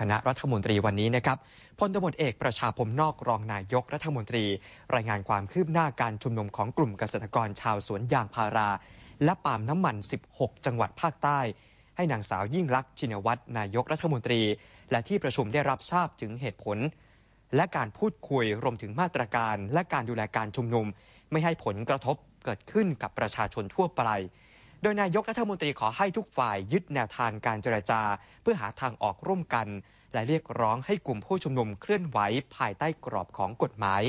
คณะรัฐมนตรีวันนี้นะครับพลตบเอกประชาพมนอกรองนายกรัฐมนตรี รายงานความคืบหน้าการชุมนุมของกลุ่มเกษตรกรชาวสวนยางพารา และปาล์มน้ำมัน 16 จังหวัดภาคใต้ ให้นางสาวยิ่งรักชินวัตรนายกรัฐมนตรี และที่ประชุมได้รับทราบถึงเหตุผล และการพูดคุยรวมถึงมาตรการ และการดูแลการชุมนุม ไม่ให้ผลกระทบเกิดขึ้นกับประชาชนทั่วไปโดยนายกรัฐมนตรีขอให้ทุกฝ่ายยึดแนวทางการเจรจาเพื่อหาทางออกร่วมกัน และเรียกร้องให้กลุ่มผู้ชุมนุมเคลื่อนไหวภายใต้กรอบของกฎหมาย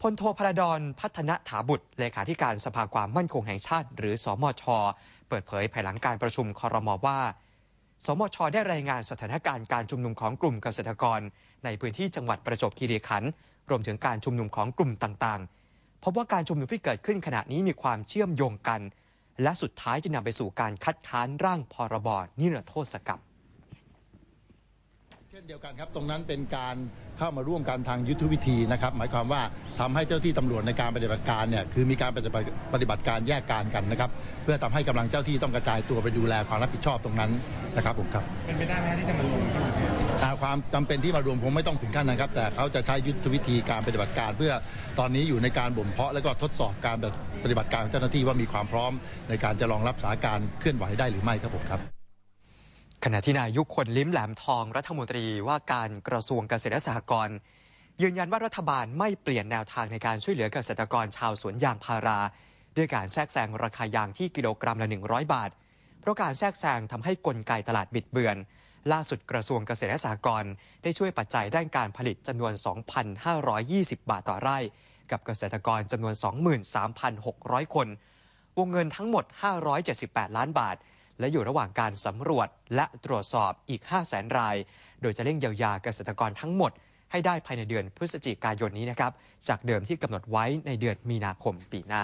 พลโทพระดอน พัฒนถาบุตรเลขาธิการสภาความมั่นคงแห่งชาติ หรือสอมช เปิดเผยภายหลังการประชุมคอรมอว่าสมช ได้รายงานสถานการณ์การชุมนุมของกลุ่มเกษตรกร ในพื้นที่จังหวัดประจวบคีรีขันธ์รวมถึงการชุมนุมของกลุ่มต่างๆพบว่าการชุมนุมที่เกิดขึ้นขณะนี้มีความเชื่อมโยงกันและสุดท้ายจะนำไปสู่การคัดค้านร่างพรบนิรโทษกรรมเช่นเดียวกันครับตรงนั้นเป็นการเข้ามาร่วมกันทางยุทธวิธีนะครับ หมายความว่าทำให้เจ้าที่ตำรวจในการปฏิบัติการเนี่ยคือมีการปฏิบัติการแยกการกันนะครับเพื่อทำให้กำลังเจ้าที่ต้องกระจายตัวไปดูแลความรับผิดชอบตรงนั้นนะครับผมครับเป็นไปได้ไหมที่จะมารวมความจำเป็นที่มารวมผมไม่ต้องถึงขั้นนะครับ แต่เขาจะใช้ยุทธวิธีการปฏิบัติการเพื่อตอนนี้อยู่ในการบ่มเพาะและก็ทดสอบการปฏิบัติการของเจ้าหน้าที่ว่ามีความพร้อม ในการจะรองรับสถานการณ์เคลื่อนไหวได้หรือไม่ครับผมครับขณะที่นายยุคนลิ้มแหลมทองรัฐมนตรีว่าการกระทรวงเกษตรและสหกรณ์ยืนยันว่ารัฐบาลไม่เปลี่ยนแนวทางในการช่วยเหลือเกษตรกรชาวสวนยางพารา ด้วยการแทรกแซงราคายางที่กิโลกรัมละ 100 บาท เพราะการแทรกแซงทำให้กลไกตลาดบิดเบือนล่าสุดกระทรวงเกษตรและสหกรณ์ได้ช่วยปัจจัยด้านการผลิตจำนวน 2,520 บาทต่อไร่ กับเกษตรกรจำนวน 23,600 คนวงเงินทั้งหมด 578 ล้านบาทและอยู่ระหว่างการสำรวจและตรวจสอบอีก 5 0 0 0 0 0ราย โดยจะเร่งเยียวยาเกษตรกรทั้งหมด ให้ได้ภายในเดือนพฤศจิกายนนี้นะครับจากเดิมที่กำหนดไว้ในเดือนมีนาคมปีหน้า